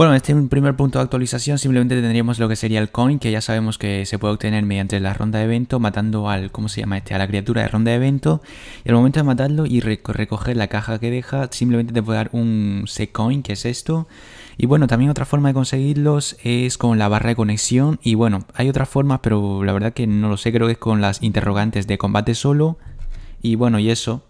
Bueno, este primer punto de actualización, simplemente tendríamos lo que sería el coin, que ya sabemos que se puede obtener mediante la ronda de evento, matando al, ¿cómo se llama este? A la criatura de ronda de evento, y al momento de matarlo y recoger la caja que deja, simplemente te puede dar un C-coin, que es esto, y bueno, también otra forma de conseguirlos es con la barra de conexión, y bueno, hay otras formas, pero la verdad que no lo sé, creo que es con las interrogantes de combate solo, y bueno, y eso...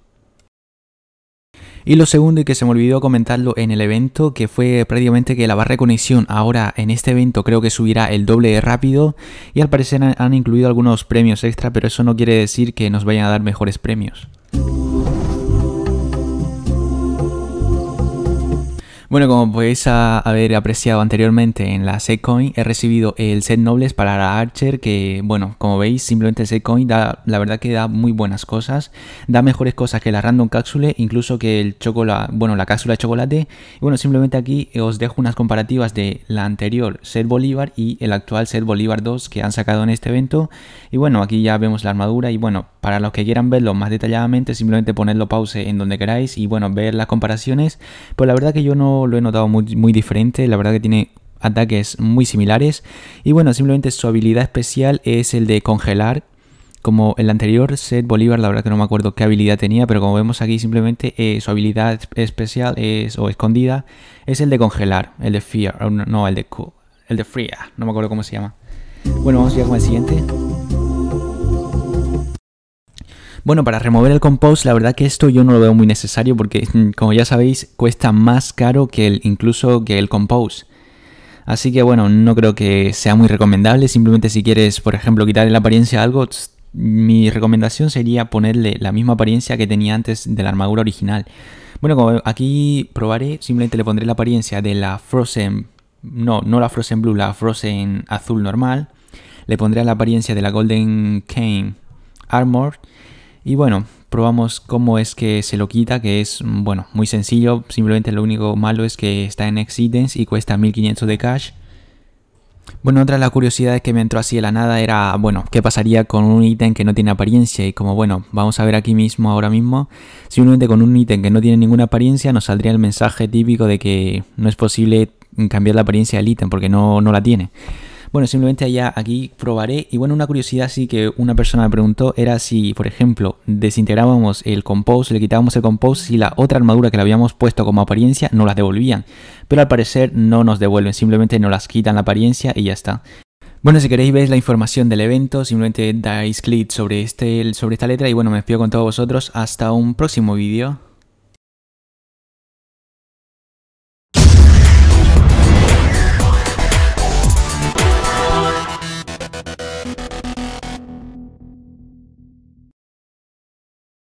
Y lo segundo, y que se me olvidó comentarlo en el evento, que fue prácticamente que la barra de conexión ahora en este evento creo que subirá el doble de rápido y al parecer han incluido algunos premios extra, pero eso no quiere decir que nos vayan a dar mejores premios. Bueno, como podéis haber apreciado anteriormente en la setcoin, he recibido el set nobles para la Archer, que bueno, como veis, simplemente el setcoin da, la verdad que da muy buenas cosas, da mejores cosas que la random cápsula, incluso que el chocolate, bueno, la cápsula de chocolate. Y bueno, simplemente aquí os dejo unas comparativas de la anterior set Bolívar y el actual set Bolívar 2 que han sacado en este evento. Y bueno, aquí ya vemos la armadura y bueno, para los que quieran verlo más detalladamente, simplemente ponerlo pause en donde queráis y bueno, ver las comparaciones. Pues la verdad que yo no lo he notado muy, diferente, la verdad que tiene ataques muy similares. Y bueno, simplemente su habilidad especial es el de congelar. Como el anterior set Bolívar, la verdad que no me acuerdo qué habilidad tenía, pero como vemos aquí simplemente eh, su habilidad especial es, o escondida es el de congelar, el de fear, no, el de cool, el de fría, no me acuerdo cómo se llama. Bueno, vamos ya con el siguiente. Bueno, para remover el compost, la verdad que esto yo no lo veo muy necesario porque, como ya sabéis, cuesta más caro que el, incluso que el compost. Así que bueno, no creo que sea muy recomendable. Simplemente si quieres, por ejemplo, quitarle la apariencia a algo, mi recomendación sería ponerle la misma apariencia que tenía antes de la armadura original. Bueno, como aquí probaré, simplemente le pondré la apariencia de la Frozen... No, no la Frozen Blue, la Frozen Azul normal. Le pondré la apariencia de la Golden Cane Armor y bueno, probamos cómo es que se lo quita, que es, mm, bueno, muy sencillo. Simplemente lo único malo es que está en X-Items y cuesta 1500 de cash. Bueno, otra de las curiosidades que me entró así de la nada era, bueno, ¿qué pasaría con un ítem que no tiene apariencia? Y como, bueno, vamos a ver aquí mismo, ahora mismo, simplemente con un ítem que no tiene ninguna apariencia nos saldría el mensaje típico de que no es posible cambiar la apariencia del ítem porque no, no la tiene. Bueno, simplemente allá, aquí probaré. Y bueno, una curiosidad sí que una persona me preguntó era si, por ejemplo, desintegrábamos el compose, le quitábamos el compose, y la otra armadura que le habíamos puesto como apariencia no las devolvían. Pero al parecer no nos devuelven, simplemente nos las quitan la apariencia y ya está. Bueno, si queréis ver la información del evento, simplemente dais clic sobre, este, sobre esta letra y bueno, me despido con todos vosotros. Hasta un próximo vídeo.